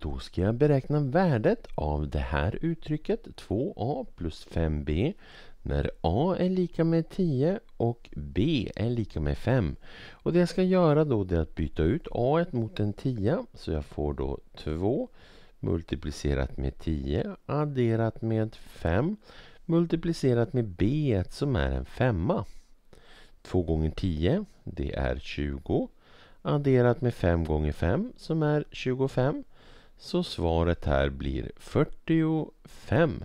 Då ska jag beräkna värdet av det här uttrycket 2a plus 5b när a är lika med 10 och b är lika med 5. Och det jag ska göra då är att byta ut a mot en 10 så jag får då 2 multiplicerat med 10 adderat med 5 multiplicerat med b som är en femma. 2 gånger 10 det är 20 adderat med 5 gånger 5 som är 25 så svaret här blir 45.